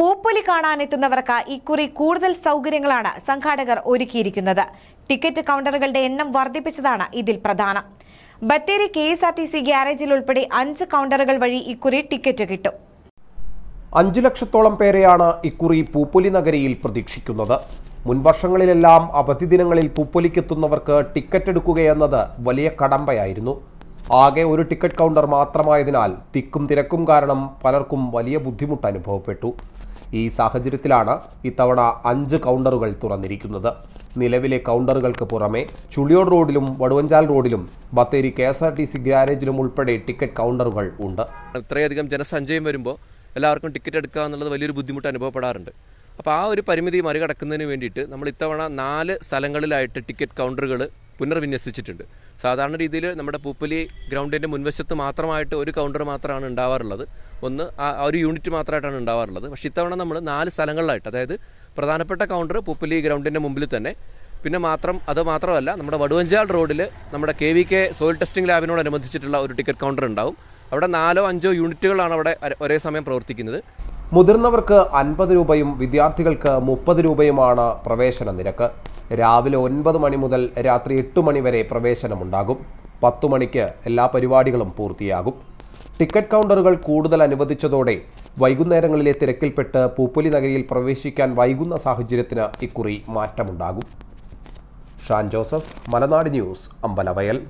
പൂപ്പൊലി കാണാനെത്തുന്നവർക്ക് ഇക്കുറി കൂടുതൽ സൗകര്യങ്ങളാണ് സംഘാടകർ ഒരുക്കിയിരിക്കുന്നത് ടിക്കറ്റ് കൗണ്ടറുകളുടെ എണ്ണം വർദ്ധിപ്പിച്ചതാണ് ഇതിൽ പ്രധാനം Bathery K S R T C ഗ്യാരേജിൽ ഉൾപ്പെടെ അഞ്ച് കൗണ്ടറുകൾ വഴി ഇക്കുറി ടിക്കറ്റ് കിട്ടും അഞ്ചു ലക്ഷത്തോളം പേരെയാണ് ഇക്കുറി പൂപ്പൊലി നഗരിയിൽ പ്രതീക്ഷിക്കുന്നത് മുൻവർഷങ്ങളിലെല്ലാം അവധി ദിനങ്ങളിൽ പൂപ്പൊലിക്കെത്തുന്നവർക്ക് ടിക്കറ്റ് എടുക്കുകയെന്നത് വലിയ കടമ്പയായിരുന്നു ആകെ ഒരു ടിക്കറ്റ് കൗണ്ടർ മാത്രമായതിനാൽ തിക്കും തിരക്കും കാരണം പലർക്കും വലിയ ബുദ്ധിമുട്ട് അനുഭവപ്പെട്ടു ഈ സാഹചര്യത്തിലാണ് ഇത്തവണ അഞ്ച് കൗണ്ടറുകൾ തുറന്നിരിക്കുന്നത് നിലവിലെ കൗണ്ടറുകൾക്ക് പുറമെ ചുളിയോട് റോഡിലും വടുവഞ്ചാൽ റോഡിലും Bathery K S R T C ഗ്യാരേജിലും ഉൾപ്പെടെ ടിക്കറ്റ് കൗണ്ടറുകൾ ഉണ്ട് ഇത്രയധികം ജനസഞ്ചയം വരുമ്പോൾ എല്ലാവർക്കും ടിക്കറ്റ് എടുക്കുക എന്നുള്ളത് വലിയൊരു ബുദ്ധിമുട്ട് അനുഭവപ്പെടാറുണ്ട് അപ്പോൾ ആ ഒരു പരിമിതി മറികടക്കുന്നതിന് വേണ്ടിയിട്ട് നമ്മൾ ഇത്തവണ നാല് സ്ഥലങ്ങളിലായിട്ട് ടിക്കറ്റ് കൗണ്ടറുകൾ പുനർവിന്യസിച്ചിട്ടുണ്ട് സാധാരണ രീതിയിൽ നമ്മുടെ പൂപ്പലി ഗ്രൗണ്ടിൻ്റെ മുൻവശത്ത് മാത്രമായിട്ട് ഒരു കൗണ്ടർ മാത്രമാണ് ഉണ്ടാവാറുള്ളത് ഒന്ന് ആ ഒരു യൂണിറ്റ് മാത്രമായിട്ടാണ് ഉണ്ടാവാറുള്ളത് പക്ഷേ ഇത്തവണ നമ്മൾ നാല് സ്ഥലങ്ങളിലായിട്ട് അതായത് പ്രധാനപ്പെട്ട കൗണ്ടർ പൂപ്പലി ഗ്രൗണ്ടിൻ്റെ മുമ്പിൽ തന്നെ പിന്നെ മാത്രം അത് മാത്രമല്ല നമ്മുടെ വടുവഞ്ചാൽ റോഡിൽ നമ്മുടെ K V K soil testing ലാബിനോട് അനുബന്ധിച്ചിട്ടുള്ള ഒരു ടിക്കറ്റ് കൗണ്ടർ ഉണ്ടാവും അവിടെ നാലോ അഞ്ചോ യൂണിറ്റുകളാണ് അവിടെ ഒരേ സമയം പ്രവർത്തിക്കുന്നത് മുതിർന്നവർക്ക് അൻപത് രൂപയും വിദ്യാർത്ഥികൾക്ക് മുപ്പത് രൂപയുമാണ് പ്രവേശന നിരക്ക് രാവിലെ ഒൻപത് മണി മുതൽ രാത്രി എട്ട് മണി വരെ പ്രവേശനമുണ്ടാകും പത്തു മണിക്ക് എല്ലാ പരിപാടികളും പൂർത്തിയാകും ടിക്കറ്റ് കൗണ്ടറുകൾ കൂടുതൽ അനുവദിച്ചതോടെ വൈകുന്നേരങ്ങളിലെ തിരക്കിൽപ്പെട്ട് പൂപ്പൊലി നഗരിയിൽ പ്രവേശിക്കാൻ വൈകുന്ന സാഹചര്യത്തിന് ഇക്കുറി മാറ്റമുണ്ടാകും ഷാൻ ജോസഫ് മലനാട് ന്യൂസ് അമ്പലവയൽ